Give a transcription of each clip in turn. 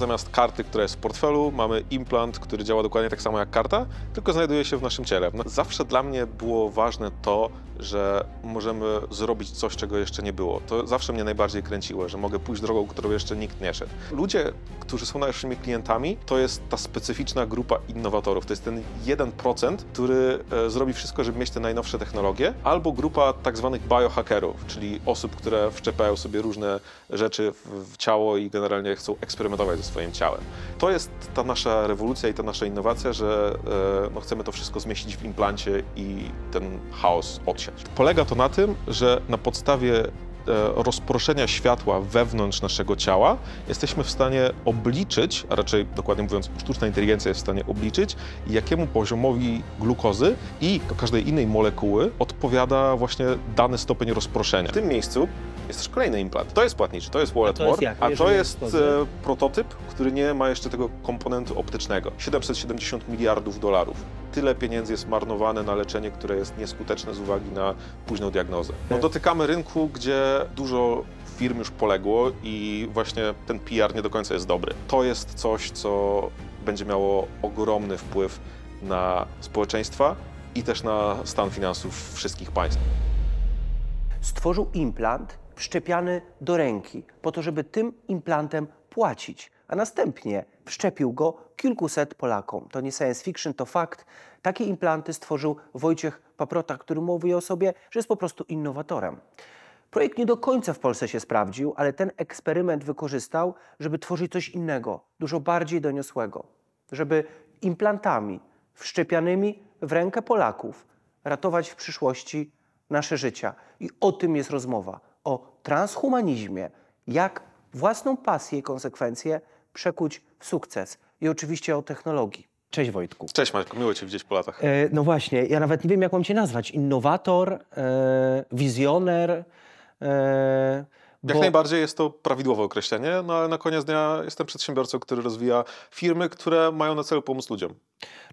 Zamiast karty, która jest w portfelu, mamy implant, który działa dokładnie tak samo jak karta, tylko znajduje się w naszym ciele. No, zawsze dla mnie było ważne to, że możemy zrobić coś, czego jeszcze nie było. To zawsze mnie najbardziej kręciło, że mogę pójść drogą, którą jeszcze nikt nie szedł. Ludzie, którzy są naszymi klientami, to jest ta specyficzna grupa innowatorów. To jest ten 1%, który e, zrobi wszystko, żeby mieć te najnowsze technologie, albo grupa tak zwanych biohackerów, czyli osób, które wczepiają sobie różne rzeczy w ciało i generalnie chcą eksperymentować ze swoim ciałem. To jest ta nasza rewolucja i ta nasza innowacja, że e, no, chcemy to wszystko zmieścić w implancie i ten chaos odsiać. Polega to na tym, że na podstawie e, rozproszenia światła wewnątrz naszego ciała, jesteśmy w stanie obliczyć, a raczej dokładnie mówiąc, sztuczna inteligencja jest w stanie obliczyć, jakiemu poziomowi glukozy i każdej innej molekuły odpowiada właśnie dany stopień rozproszenia. W tym miejscu jest też kolejny implant. To jest płatniczy, to jest Wallet a to jest, War, a to jest e, prototyp, który nie ma jeszcze tego komponentu optycznego. 770 miliardów dolarów. Tyle pieniędzy jest marnowane na leczenie, które jest nieskuteczne z uwagi na późną diagnozę. No, tak. dotykamy rynku, gdzie dużo firm już poległo i właśnie ten PR nie do końca jest dobry. To jest coś, co będzie miało ogromny wpływ na społeczeństwa i też na stan finansów wszystkich państw. Stworzył implant, wszczepiany do ręki, po to, żeby tym implantem płacić, a następnie wszczepił go kilkuset Polakom. To nie science fiction, to fakt. Takie implanty stworzył Wojciech Paprota, który mówi o sobie, że jest po prostu innowatorem. Projekt nie do końca w Polsce się sprawdził, ale ten eksperyment wykorzystał, żeby tworzyć coś innego, dużo bardziej doniosłego. Żeby implantami wszczepianymi w rękę Polaków ratować w przyszłości nasze życia. I o tym jest rozmowa transhumanizmie, jak własną pasję i konsekwencje przekuć w sukces i oczywiście o technologii. Cześć Wojtku. Cześć Marku, miło Cię widzieć po latach. E, no właśnie, ja nawet nie wiem jak mam Cię nazwać. Innowator, e, wizjoner. E, bo... Jak najbardziej jest to prawidłowe określenie, no ale na koniec dnia jestem przedsiębiorcą, który rozwija firmy, które mają na celu pomóc ludziom.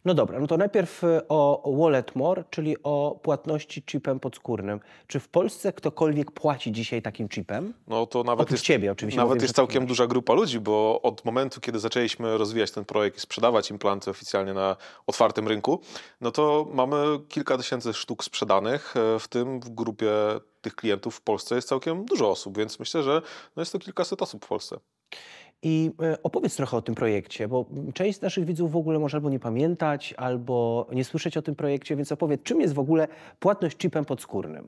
No dobra, no to najpierw e, o More, czyli o płatności chipem podskórnym. Czy w Polsce ktokolwiek płaci dzisiaj takim chipem? No to nawet Oprócz jest, ciebie oczywiście. Nawet jest całkiem duża grupa ludzi, bo od momentu, kiedy zaczęliśmy rozwijać ten projekt i sprzedawać implanty oficjalnie na otwartym rynku, no to mamy kilka tysięcy sztuk sprzedanych, e, w tym w grupie tych klientów w Polsce jest całkiem dużo osób, więc myślę, że no jest to kilkaset osób w Polsce. I e, opowiedz trochę o tym projekcie, bo część z naszych widzów w ogóle może albo nie pamiętać, albo nie słyszeć o tym projekcie, więc opowiedz, czym jest w ogóle płatność chipem podskórnym?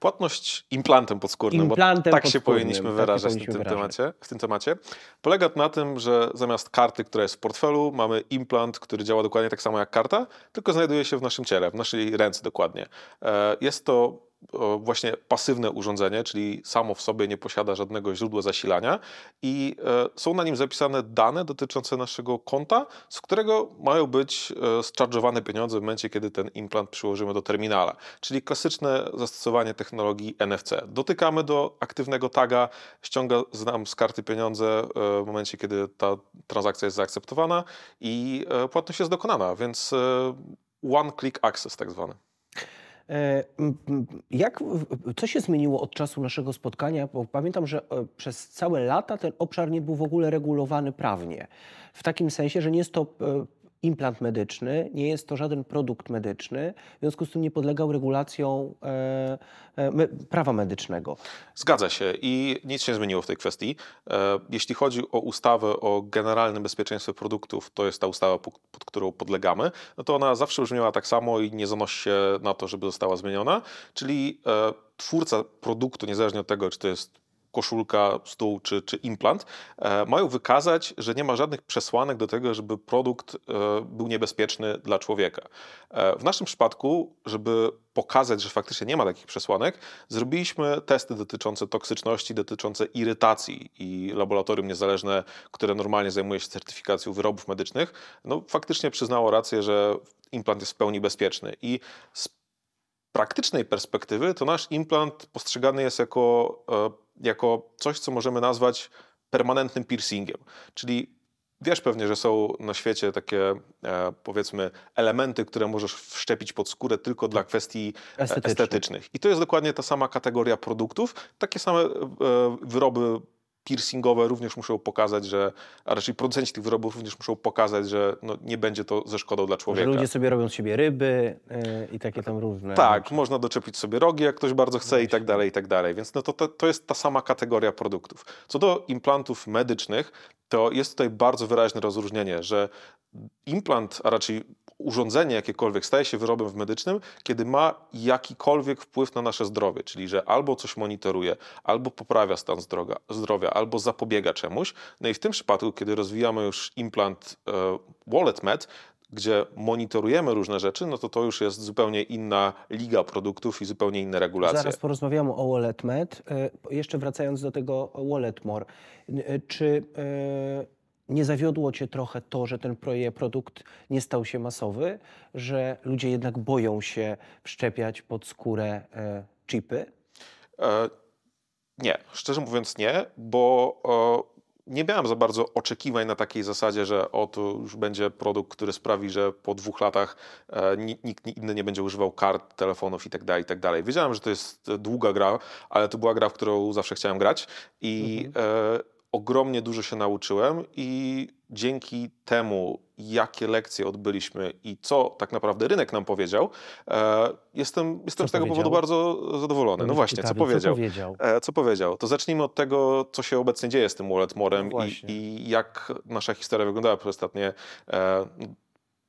Płatność implantem podskórnym, implantem bo tak podskórnym, tak się powinniśmy wyrażać tak powinniśmy w, tym wyrażać. Temacie, w tym temacie. Polega na tym, że zamiast karty, która jest w portfelu, mamy implant, który działa dokładnie tak samo jak karta, tylko znajduje się w naszym ciele, w naszej ręce dokładnie. E, jest to właśnie pasywne urządzenie, czyli samo w sobie nie posiada żadnego źródła zasilania i e, są na nim zapisane dane dotyczące naszego konta, z którego mają być e, zcharge'owane pieniądze w momencie, kiedy ten implant przyłożymy do terminala. Czyli klasyczne zastosowanie technologii NFC. Dotykamy do aktywnego taga, ściąga z nam z karty pieniądze e, w momencie, kiedy ta transakcja jest zaakceptowana i płatność jest dokonana, więc one click access tak zwany. E, jak, co się zmieniło od czasu naszego spotkania? Bo pamiętam, że e, przez całe lata ten obszar nie był w ogóle regulowany prawnie. W takim sensie, że nie jest to e, implant medyczny, nie jest to żaden produkt medyczny, w związku z tym nie podlegał regulacjom e, e, prawa medycznego. Zgadza się i nic się nie zmieniło w tej kwestii. E, jeśli chodzi o ustawę o generalnym bezpieczeństwie produktów, to jest ta ustawa, pod którą podlegamy, no to ona zawsze brzmiała tak samo i nie zanosi się na to, żeby została zmieniona, czyli e, twórca produktu, niezależnie od tego, czy to jest koszulka, stół czy, czy implant, e, mają wykazać, że nie ma żadnych przesłanek do tego, żeby produkt e, był niebezpieczny dla człowieka. E, w naszym przypadku, żeby pokazać, że faktycznie nie ma takich przesłanek, zrobiliśmy testy dotyczące toksyczności, dotyczące irytacji i laboratorium niezależne, które normalnie zajmuje się certyfikacją wyrobów medycznych, no faktycznie przyznało rację, że implant jest w pełni bezpieczny i z praktycznej perspektywy to nasz implant postrzegany jest jako jako coś, co możemy nazwać permanentnym piercingiem. Czyli wiesz pewnie, że są na świecie takie e, powiedzmy elementy, które możesz wszczepić pod skórę tylko dla kwestii e, estetycznych. estetycznych. I to jest dokładnie ta sama kategoria produktów, takie same e, wyroby piercingowe również muszą pokazać, że, a raczej producenci tych wyrobów również muszą pokazać, że no, nie będzie to ze szkodą dla człowieka. Że ludzie sobie robią z siebie ryby yy, i takie tam różne. Tak, rzeczy. można doczepić sobie rogi, jak ktoś bardzo chce i tak dalej, i tak dalej. Więc no to, to, to jest ta sama kategoria produktów. Co do implantów medycznych, to jest tutaj bardzo wyraźne rozróżnienie, że implant, a raczej urządzenie jakiekolwiek staje się wyrobem medycznym, kiedy ma jakikolwiek wpływ na nasze zdrowie, czyli że albo coś monitoruje, albo poprawia stan zdrowia, zdrowia albo zapobiega czemuś. No i w tym przypadku, kiedy rozwijamy już implant e, Wallet Med, gdzie monitorujemy różne rzeczy, no to to już jest zupełnie inna liga produktów i zupełnie inne regulacje. Zaraz porozmawiamy o WalletMed. E, jeszcze wracając do tego WalletMore. E, czy e, nie zawiodło cię trochę to, że ten produkt nie stał się masowy, że ludzie jednak boją się wszczepiać pod skórę e, chipy? E, nie, szczerze mówiąc nie, bo e, nie miałem za bardzo oczekiwań na takiej zasadzie, że oto już będzie produkt, który sprawi, że po dwóch latach e, nikt inny nie będzie używał kart, telefonów itd., tak itd. Tak Wiedziałem, że to jest długa gra, ale to była gra, w którą zawsze chciałem grać i mhm e, ogromnie dużo się nauczyłem i dzięki temu, jakie lekcje odbyliśmy i co tak naprawdę rynek nam powiedział, e, jestem, jestem z tego powodu bardzo zadowolony. No właśnie, ciekawie, co powiedział. Co powiedział? E, co powiedział? To zacznijmy od tego, co się obecnie dzieje z tym Wallet Morem no i, i, jak nasza historia wyglądała przez ostatnie e,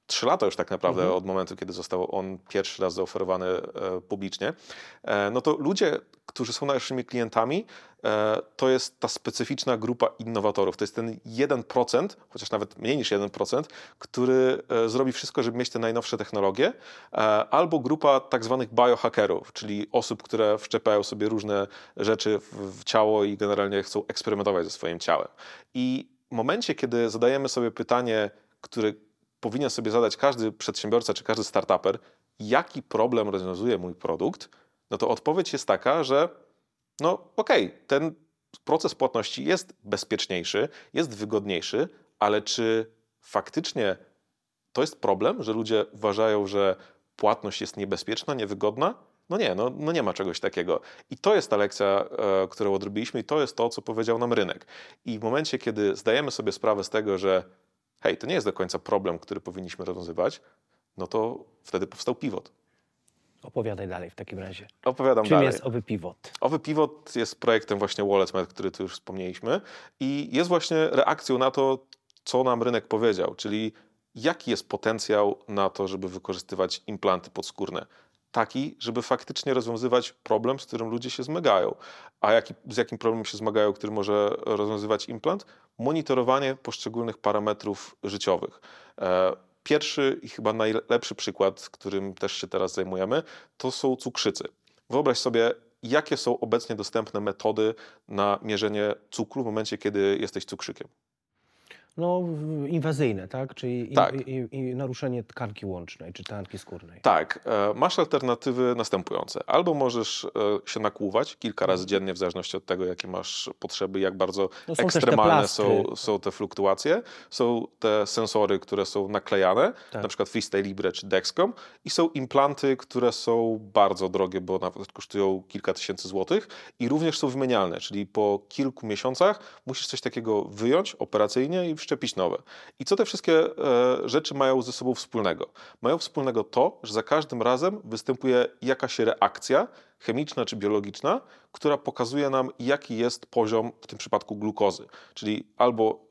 trzy lata już tak naprawdę mhm. od momentu, kiedy został on pierwszy raz zaoferowany e, publicznie, e, no to ludzie, którzy są naszymi klientami, e, to jest ta specyficzna grupa innowatorów. To jest ten 1%, chociaż nawet mniej niż 1%, który zrobi wszystko, żeby mieć te najnowsze technologie, albo grupa tak zwanych biohackerów, czyli osób, które wszczepiają sobie różne rzeczy w ciało i generalnie chcą eksperymentować ze swoim ciałem. I w momencie, kiedy zadajemy sobie pytanie, który powinien sobie zadać każdy przedsiębiorca czy każdy startuper, jaki problem rozwiązuje mój produkt, no to odpowiedź jest taka, że no okej, okay, ten proces płatności jest bezpieczniejszy, jest wygodniejszy, ale czy faktycznie to jest problem, że ludzie uważają, że płatność jest niebezpieczna, niewygodna? No nie, no, no nie ma czegoś takiego. I to jest ta lekcja, e, którą odrobiliśmy, i to jest to, co powiedział nam rynek. I w momencie, kiedy zdajemy sobie sprawę z tego, że hej, to nie jest do końca problem, który powinniśmy rozwiązywać, no to wtedy powstał pivot. Opowiadaj dalej w takim razie. Opowiadam Czym dalej. jest Owy Pivot? Owy Pivot jest projektem właśnie WalletMed, który tu już wspomnieliśmy i jest właśnie reakcją na to, co nam rynek powiedział, czyli jaki jest potencjał na to, żeby wykorzystywać implanty podskórne taki, żeby faktycznie rozwiązywać problem, z którym ludzie się zmagają. A jaki, z jakim problemem się zmagają, który może rozwiązywać implant? Monitorowanie poszczególnych parametrów życiowych. E, pierwszy i chyba najlepszy przykład, którym też się teraz zajmujemy, to są cukrzycy. Wyobraź sobie, jakie są obecnie dostępne metody na mierzenie cukru w momencie, kiedy jesteś cukrzykiem no, inwazyjne, tak? Czyli tak. I, i, i naruszenie tkanki łącznej czy tkanki skórnej. Tak. E, masz alternatywy następujące. Albo możesz e, się nakłuwać kilka razy mhm. dziennie, w zależności od tego, jakie masz potrzeby, jak bardzo no, są ekstremalne te są, są te fluktuacje. Są te sensory, które są naklejane, tak. na przykład Freestyle Libre czy Dexcom i są implanty, które są bardzo drogie, bo nawet kosztują kilka tysięcy złotych i również są wymienialne, czyli po kilku miesiącach musisz coś takiego wyjąć operacyjnie i wszczepić nowe. I co te wszystkie e, rzeczy mają ze sobą wspólnego? Mają wspólnego to, że za każdym razem występuje jakaś reakcja chemiczna czy biologiczna, która pokazuje nam, jaki jest poziom w tym przypadku glukozy. Czyli albo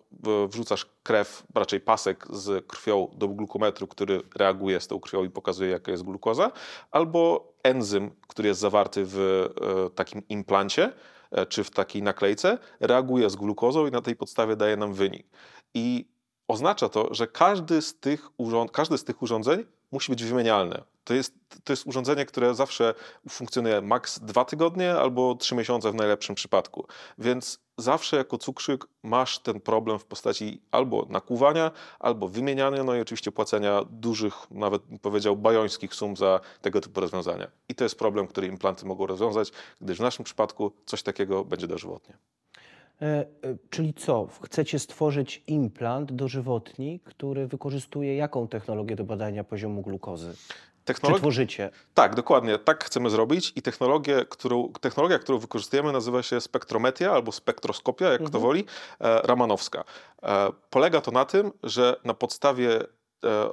e, wrzucasz krew, raczej pasek z krwią do glukometru, który reaguje z tą krwią i pokazuje, jaka jest glukoza, albo enzym, który jest zawarty w e, takim implancie czy w takiej naklejce, reaguje z glukozą i na tej podstawie daje nam wynik. I oznacza to, że każdy z tych, urząd każdy z tych urządzeń musi być wymienialny. To jest, to jest urządzenie, które zawsze funkcjonuje maks dwa tygodnie albo trzy miesiące w najlepszym przypadku. Więc zawsze jako cukrzyk masz ten problem w postaci albo nakuwania, albo wymieniania, no i oczywiście płacenia dużych, nawet powiedział, bajońskich sum za tego typu rozwiązania. I to jest problem, który implanty mogą rozwiązać, gdyż w naszym przypadku coś takiego będzie dożywotnie. E, e, czyli co? Chcecie stworzyć implant dożywotni, który wykorzystuje jaką technologię do badania poziomu glukozy? Technologi- tworzycie? Tak, dokładnie. Tak chcemy zrobić i technologię, którą, technologia, którą wykorzystujemy nazywa się spektrometria albo spektroskopia, jak mhm. kto woli, e, ramanowska. E, polega to na tym, że na podstawie e,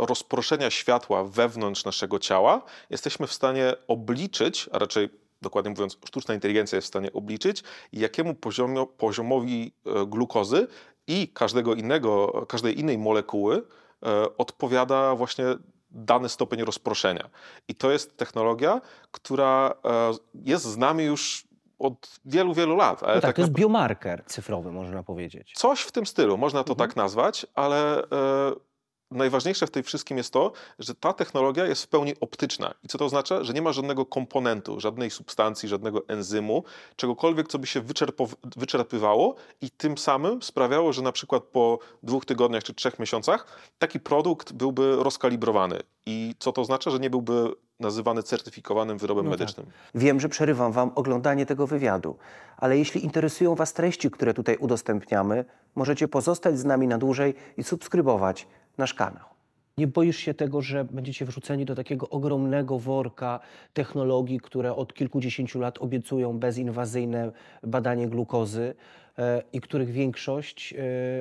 rozproszenia światła wewnątrz naszego ciała, jesteśmy w stanie obliczyć, a raczej dokładnie mówiąc, sztuczna inteligencja jest w stanie obliczyć, jakiemu poziomio, poziomowi e, glukozy i każdego innego, każdej innej molekuły e, odpowiada właśnie dany stopień rozproszenia. I to jest technologia, która e, jest z nami już od wielu, wielu lat. No tak, tak, to jest na... biomarker cyfrowy, można powiedzieć. Coś w tym stylu, można to mhm. tak nazwać, ale najważniejsze w tej wszystkim jest to, że ta technologia jest w pełni optyczna. I co to oznacza? Że nie ma żadnego komponentu, żadnej substancji, żadnego enzymu, czegokolwiek, co by się wyczerpywało i tym samym sprawiało, że na przykład po dwóch tygodniach czy trzech miesiącach taki produkt byłby rozkalibrowany. I co to oznacza? Że nie byłby nazywany certyfikowanym wyrobem no tak. medycznym. Wiem, że przerywam Wam oglądanie tego wywiadu, ale jeśli interesują Was treści, które tutaj udostępniamy, możecie pozostać z nami na dłużej i subskrybować nasz kanał. Nie boisz się tego, że będziecie wrzuceni do takiego ogromnego worka technologii, które od kilkudziesięciu lat obiecują bezinwazyjne badanie glukozy e, i których większość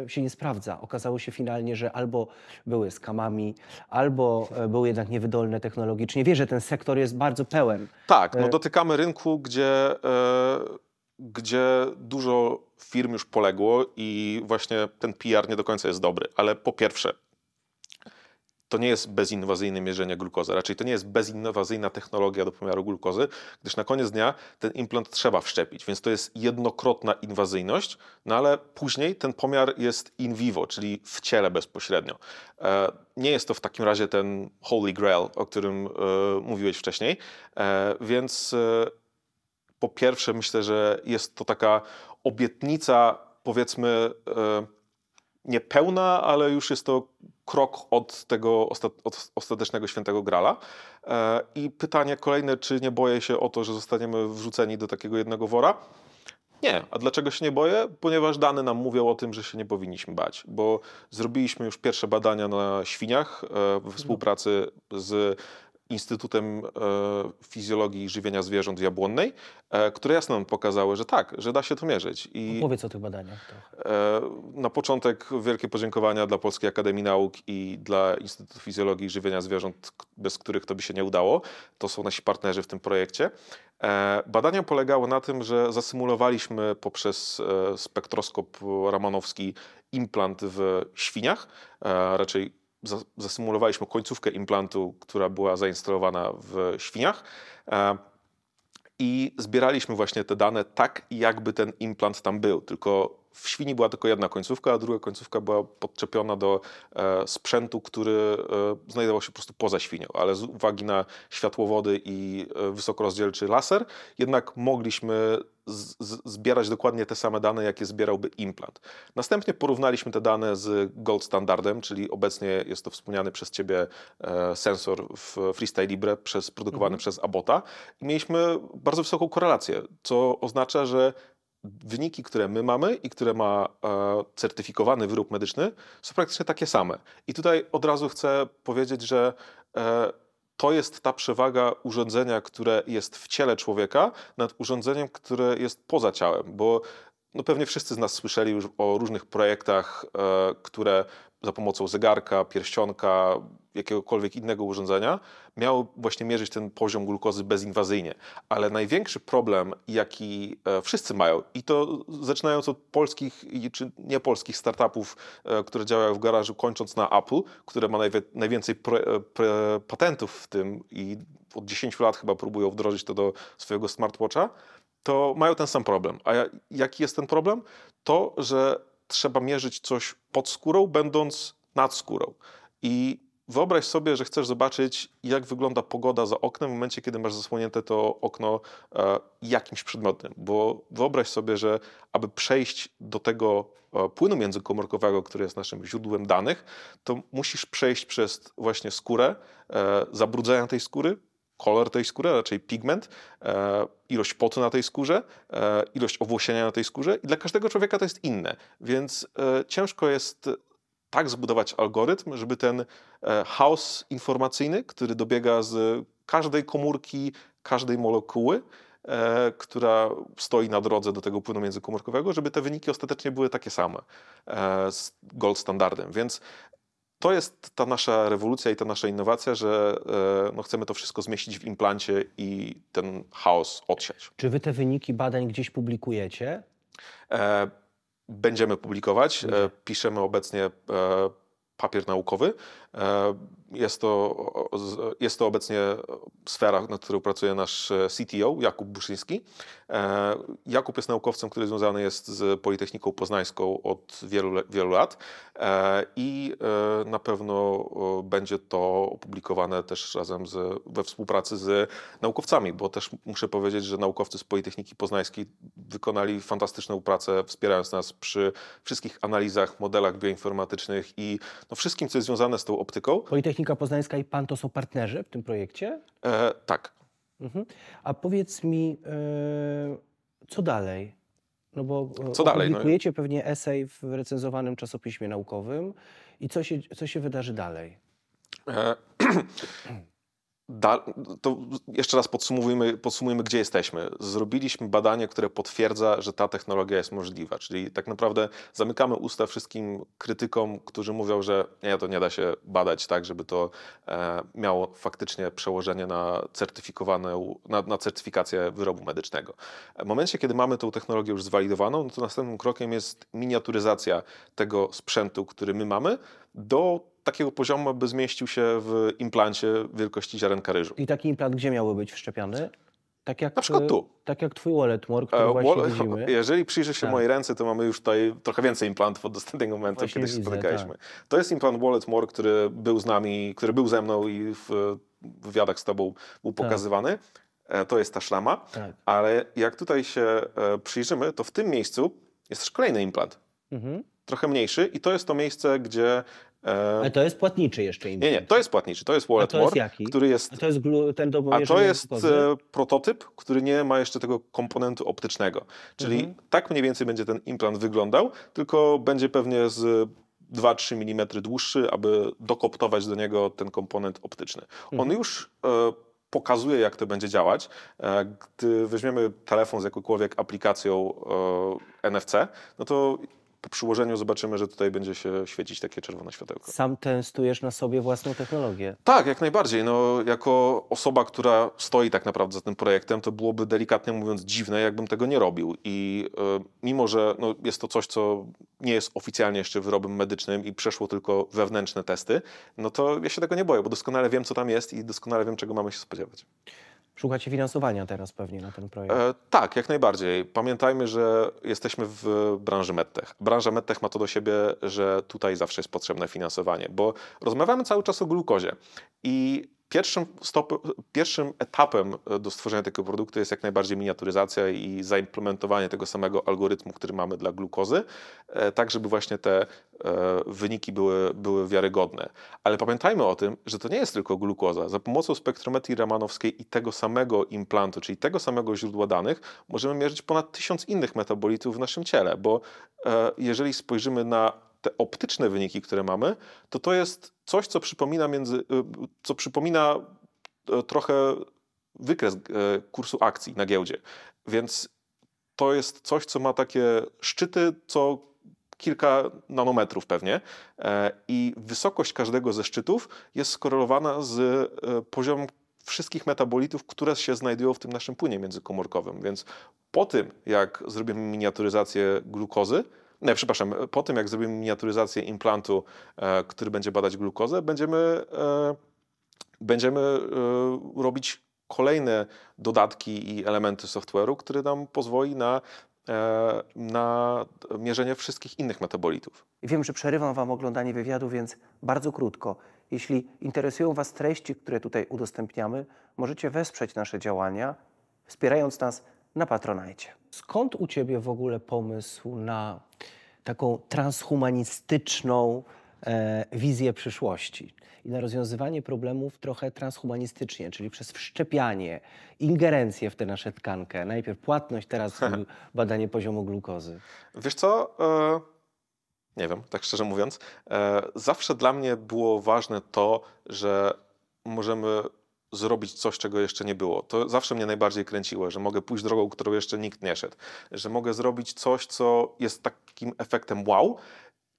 e, się nie sprawdza. Okazało się finalnie, że albo były skamami, albo e, były jednak niewydolne technologicznie. Wierzę, że ten sektor jest bardzo pełen. Tak, no e, dotykamy rynku, gdzie e, gdzie dużo firm już poległo i właśnie ten PR nie do końca jest dobry. Ale po pierwsze, to nie jest bezinwazyjne mierzenie glukozy, raczej to nie jest bezinwazyjna technologia do pomiaru glukozy, gdyż na koniec dnia ten implant trzeba wszczepić, więc to jest jednokrotna inwazyjność, no ale później ten pomiar jest in vivo, czyli w ciele bezpośrednio. E, nie jest to w takim razie ten holy grail, o którym e, mówiłeś wcześniej, e, więc po pierwsze myślę, że jest to taka obietnica, powiedzmy, niepełna, ale już jest to krok od tego od ostatecznego świętego grala. E, I pytanie kolejne, czy nie boję się o to, że zostaniemy wrzuceni do takiego jednego wora? Nie. A dlaczego się nie boję? Ponieważ dane nam mówią o tym, że się nie powinniśmy bać, bo zrobiliśmy już pierwsze badania na świniach e, we mhm. współpracy z Instytutem e, Fizjologii i Żywienia Zwierząt w Jabłonnej, e, które jasno nam pokazały, że tak, że da się to mierzyć. I no Powiedz o tych badaniach. E, na początek wielkie podziękowania dla Polskiej Akademii Nauk i dla Instytutu Fizjologii i Żywienia Zwierząt, bez których to by się nie udało. To są nasi partnerzy w tym projekcie. Badania polegały na tym, że zasymulowaliśmy poprzez spektroskop ramanowski implant w świniach, raczej zasymulowaliśmy końcówkę implantu, która była zainstalowana w świniach e, i zbieraliśmy właśnie te dane tak, jakby ten implant tam był, tylko w świni była tylko jedna końcówka, a druga końcówka była podczepiona do e, sprzętu, który e, znajdował się po prostu poza świnią, ale z uwagi na światłowody i e, wysokorozdzielczy laser, jednak mogliśmy z, z, zbierać dokładnie te same dane, jakie zbierałby implant. Następnie porównaliśmy te dane z gold standardem, czyli obecnie jest to wspomniany przez Ciebie e, sensor w Freestyle Libre przez, produkowany mhm. przez Abota i mieliśmy bardzo wysoką korelację, co oznacza, że wyniki, które my mamy i które ma e, certyfikowany wyrób medyczny, są praktycznie takie same. I tutaj od razu chcę powiedzieć, że e, to jest ta przewaga urządzenia, które jest w ciele człowieka nad urządzeniem, które jest poza ciałem, bo no pewnie wszyscy z nas słyszeli już o różnych projektach, e, które za pomocą zegarka, pierścionka, jakiegokolwiek innego urządzenia miały właśnie mierzyć ten poziom glukozy bezinwazyjnie. Ale największy problem, jaki e, wszyscy mają, i to zaczynając od polskich czy niepolskich startupów, e, które działają w garażu, kończąc na Apple, które ma najwięcej pre, pre, patentów w tym i od 10 lat chyba próbują wdrożyć to do swojego smartwatcha, to mają ten sam problem. A jaki jest ten problem? To, że trzeba mierzyć coś pod skórą, będąc nad skórą. I wyobraź sobie, że chcesz zobaczyć, jak wygląda pogoda za oknem w momencie, kiedy masz zasłonięte to okno e, jakimś przedmiotem. Bo wyobraź sobie, że aby przejść do tego e, płynu międzykomórkowego, który jest naszym źródłem danych, to musisz przejść przez właśnie skórę, e, zabrudzenia tej skóry, kolor tej skóry, raczej pigment, e, ilość potu na tej skórze, e, ilość owłosienia na tej skórze i dla każdego człowieka to jest inne, więc e, ciężko jest tak zbudować algorytm, żeby ten chaos informacyjny, który dobiega z każdej komórki, każdej molekuły, która stoi na drodze do tego płynu międzykomórkowego, żeby te wyniki ostatecznie były takie same z gold standardem. Więc to jest ta nasza rewolucja i ta nasza innowacja, że e, no, chcemy to wszystko zmieścić w implancie i ten chaos odsiać. Czy wy te wyniki badań gdzieś publikujecie? E, będziemy publikować. E, piszemy obecnie e, papier naukowy. E, jest to, jest to obecnie sfera, nad którą pracuje nasz e, CTO, Jakub Buszyński. E, Jakub jest naukowcem, który związany jest z Politechniką Poznańską od wielu, wielu lat e, i na pewno będzie to opublikowane też razem z, we współpracy z naukowcami, bo też muszę powiedzieć, że naukowcy z Politechniki Poznańskiej wykonali fantastyczną pracę, wspierając nas przy wszystkich analizach, modelach bioinformatycznych i no, wszystkim, co jest związane z tą optyką. Politechnika Poznańska i Pan to są partnerzy w tym projekcie? E, tak. Mhm. A powiedz mi, e, co dalej? No bo e, co dalej? publikujecie no. pewnie esej w recenzowanym czasopiśmie naukowym i co się, co się wydarzy dalej? E, Da, to jeszcze raz podsumujmy, podsumujmy, gdzie jesteśmy. Zrobiliśmy badanie, które potwierdza, że ta technologia jest możliwa. Czyli tak naprawdę zamykamy usta wszystkim krytykom, którzy mówią, że nie, to nie da się badać tak, żeby to e, miało faktycznie przełożenie na, certyfikowane, na, na, certyfikację wyrobu medycznego. W momencie, kiedy mamy tą technologię już zwalidowaną, no to następnym krokiem jest miniaturyzacja tego sprzętu, który my mamy, do takiego poziomu, aby zmieścił się w implancie wielkości ziarenka ryżu. I taki implant gdzie miałby być wszczepiany? Tak jak, na przykład e, tu. Tak jak twój wallet mor. który e, właśnie Jeżeli przyjrzy się tak. mojej ręce, to mamy już tutaj trochę więcej implantów od ostatniego momentu, właśnie kiedy się widzę, spotykaliśmy. Tak. To jest implant wallet mor, który był z nami, który był ze mną i w wywiadach z tobą był tak. pokazywany. E, to jest ta szlama. Tak. Ale jak tutaj się e, przyjrzymy, to w tym miejscu jest też kolejny implant. Mhm. Trochę mniejszy i to jest to miejsce, gdzie E, Ale to jest płatniczy jeszcze inny. Nie, nie, to jest płatniczy, to jest Wallet to jest jaki? który jest... A to jest ten do A to jest e, prototyp, który nie ma jeszcze tego komponentu optycznego. Czyli mhm. tak mniej więcej będzie ten implant wyglądał, tylko będzie pewnie z 2-3 mm dłuższy, aby dokoptować do niego ten komponent optyczny. On mhm. już e, pokazuje, jak to będzie działać. E, gdy weźmiemy telefon z jakąkolwiek aplikacją NFC, no to po przyłożeniu zobaczymy, że tutaj będzie się świecić takie czerwone światełko. Sam testujesz na sobie własną technologię. Tak, jak najbardziej. No, jako osoba, która stoi tak naprawdę za tym projektem, to byłoby delikatnie mówiąc dziwne, jakbym tego nie robił. I y, mimo, że no, jest to coś, co nie jest oficjalnie jeszcze wyrobem medycznym i przeszło tylko wewnętrzne testy, no to ja się tego nie boję, bo doskonale wiem, co tam jest i doskonale wiem, czego mamy się spodziewać. Szukacie finansowania teraz pewnie na ten projekt. E, tak, jak najbardziej. Pamiętajmy, że jesteśmy w branży medtech. Branża medtech ma to do siebie, że tutaj zawsze jest potrzebne finansowanie, bo rozmawiamy cały czas o glukozie i Pierwszym, pierwszym, etapem e, do stworzenia takiego produktu jest jak najbardziej miniaturyzacja i zaimplementowanie tego samego algorytmu, który mamy dla glukozy, e, tak żeby właśnie te e, wyniki były, były wiarygodne. Ale pamiętajmy o tym, że to nie jest tylko glukoza. Za pomocą spektrometrii ramanowskiej i tego samego implantu, czyli tego samego źródła danych, możemy mierzyć ponad tysiąc innych metabolitów w naszym ciele, bo jeżeli spojrzymy na te optyczne wyniki, które mamy, to to jest coś, co przypomina, między, y, co przypomina e, trochę wykres e, kursu akcji na giełdzie. Więc to jest coś, co ma takie szczyty, co kilka nanometrów pewnie e, i wysokość każdego ze szczytów jest skorelowana z poziomem wszystkich metabolitów, które się znajdują w tym naszym płynie międzykomórkowym. Więc po tym, jak zrobimy miniaturyzację glukozy, nie, przepraszam, po tym jak zrobimy miniaturyzację implantu, e, który będzie badać glukozę, będziemy, e, będziemy e, robić kolejne dodatki i elementy software'u, który nam pozwoli na e, na mierzenie wszystkich innych metabolitów. Wiem, że przerywam Wam oglądanie wywiadu, więc bardzo krótko. Jeśli interesują Was treści, które tutaj udostępniamy, możecie wesprzeć nasze działania, wspierając nas na Patronajcie. Skąd u Ciebie w ogóle pomysł na taką transhumanistyczną e, wizję przyszłości i na rozwiązywanie problemów trochę transhumanistycznie, czyli przez wszczepianie, ingerencję w tę nasze tkankę. Najpierw płatność, teraz badanie poziomu glukozy. Wiesz co? E, nie wiem, tak szczerze mówiąc. E zawsze dla mnie było ważne to, że możemy zrobić coś, czego jeszcze nie było. To zawsze mnie najbardziej kręciło, że mogę pójść drogą, którą jeszcze nikt nie szedł, że mogę zrobić coś, co jest takim efektem wow.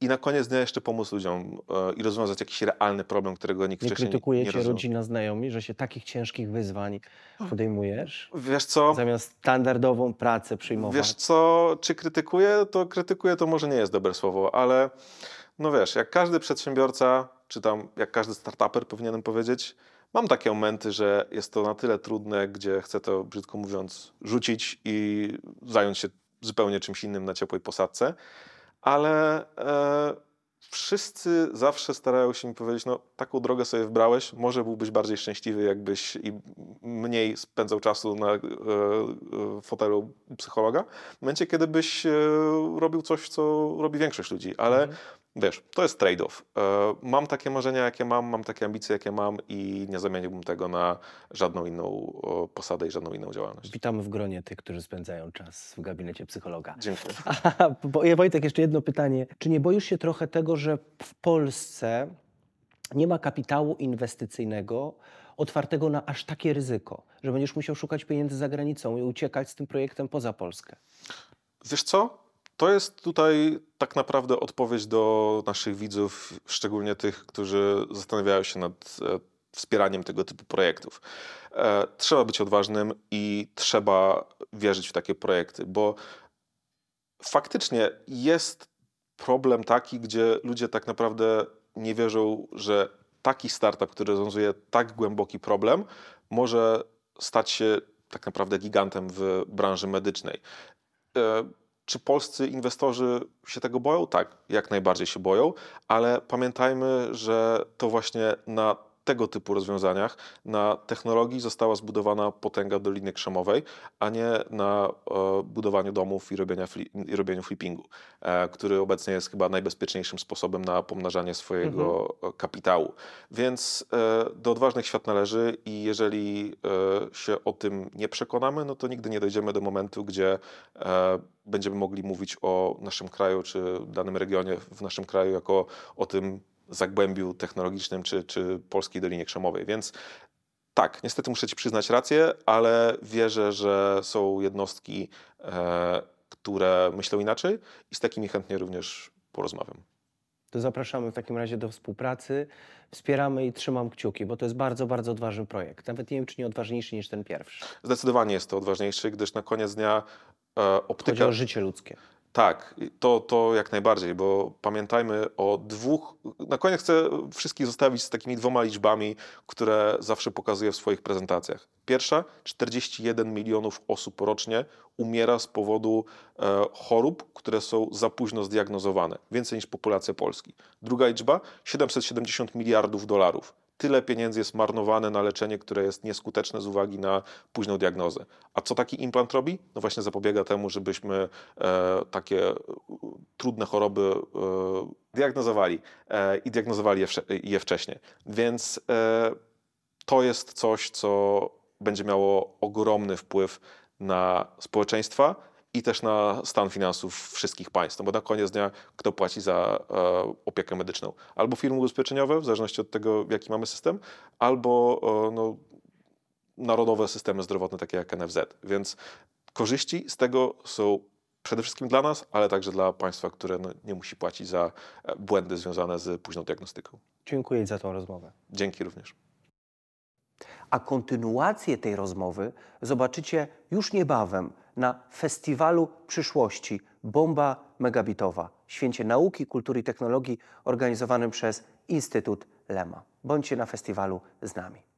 I na koniec dnia jeszcze pomóc ludziom e, i rozwiązać jakiś realny problem, którego nikt nie wcześniej krytykuje nie, nie krytykujecie rodzina, znajomi, że się takich ciężkich wyzwań podejmujesz? Wiesz co? Zamiast standardową pracę przyjmować. Wiesz co, czy krytykuję? To krytykuję to może nie jest dobre słowo, ale no wiesz, jak każdy przedsiębiorca, czy tam jak każdy startuper powinienem powiedzieć, Mam takie momenty, że jest to na tyle trudne, gdzie chcę to, brzydko mówiąc, rzucić i zająć się zupełnie czymś innym na ciepłej posadce, ale e, wszyscy zawsze starają się mi powiedzieć, no taką drogę sobie wybrałeś, może byłbyś bardziej szczęśliwy, jakbyś i mniej spędzał czasu na e, e fotelu psychologa, w momencie, kiedy byś e, robił coś, co robi większość ludzi, ale mhm. Wiesz, to jest trade-off. E, mam takie marzenia, jakie mam, mam takie ambicje, jakie mam i nie zamieniłbym tego na żadną inną posadę i żadną inną działalność. Witamy w gronie tych, którzy spędzają czas w gabinecie psychologa. Dziękuję. A, Wojtek, jeszcze jedno pytanie. Czy nie boisz się trochę tego, że w Polsce nie ma kapitału inwestycyjnego otwartego na aż takie ryzyko, że będziesz musiał szukać pieniędzy za granicą i uciekać z tym projektem poza Polskę? Wiesz co? To jest tutaj tak naprawdę odpowiedź do naszych widzów, szczególnie tych, którzy zastanawiają się nad e, wspieraniem tego typu projektów. E, trzeba być odważnym i trzeba wierzyć w takie projekty, bo faktycznie jest problem taki, gdzie ludzie tak naprawdę nie wierzą, że taki startup, który rozwiązuje tak głęboki problem, może stać się tak naprawdę gigantem w branży medycznej e, czy polscy inwestorzy się tego boją? Tak, jak najbardziej się boją, ale pamiętajmy, że to właśnie na tego typu rozwiązaniach na technologii została zbudowana potęga Doliny Krzemowej, a nie na e, budowaniu domów i, robienia fli, i robieniu flippingu, e, który obecnie jest chyba najbezpieczniejszym sposobem na pomnażanie swojego mhm. kapitału. Więc e, do odważnych świat należy i jeżeli e, się o tym nie przekonamy, no to nigdy nie dojdziemy do momentu, gdzie e, będziemy mogli mówić o naszym kraju czy danym regionie w naszym kraju jako o tym, Zagłębiu Technologicznym czy, czy Polskiej Dolinie Krzemowej. Więc tak, niestety muszę Ci przyznać rację, ale wierzę, że są jednostki, e, które myślą inaczej i z takimi chętnie również porozmawiam. To zapraszamy w takim razie do współpracy, wspieramy i trzymam kciuki, bo to jest bardzo, bardzo odważny projekt. Nawet nie wiem, czy nie odważniejszy niż ten pierwszy. Zdecydowanie jest to odważniejszy, gdyż na koniec dnia e, optyka... Chodzi o życie ludzkie. Tak, to, to jak najbardziej, bo pamiętajmy o dwóch. Na koniec chcę wszystkich zostawić z takimi dwoma liczbami, które zawsze pokazuję w swoich prezentacjach. Pierwsza, 41 milionów osób rocznie umiera z powodu e, chorób, które są za późno zdiagnozowane, więcej niż populacja Polski. Druga liczba, 770 miliardów dolarów tyle pieniędzy jest marnowane na leczenie, które jest nieskuteczne z uwagi na późną diagnozę. A co taki implant robi? No właśnie zapobiega temu, żebyśmy e, takie e, trudne choroby e, diagnozowali e, i diagnozowali je, je wcześniej. Więc e, to jest coś, co będzie miało ogromny wpływ na społeczeństwa i też na stan finansów wszystkich państw, no bo na koniec dnia kto płaci za e, opiekę medyczną? Albo firmy ubezpieczeniowe, w zależności od tego, jaki mamy system, albo e, no, narodowe systemy zdrowotne, takie jak NFZ. Więc korzyści z tego są przede wszystkim dla nas, ale także dla państwa, które no, nie musi płacić za e, błędy związane z późną diagnostyką. Dziękuję za tą rozmowę. Dzięki również. A kontynuację tej rozmowy zobaczycie już niebawem na Festiwalu Przyszłości Bomba Megabitowa, święcie nauki, kultury i technologii organizowanym przez Instytut Lema. Bądźcie na festiwalu z nami.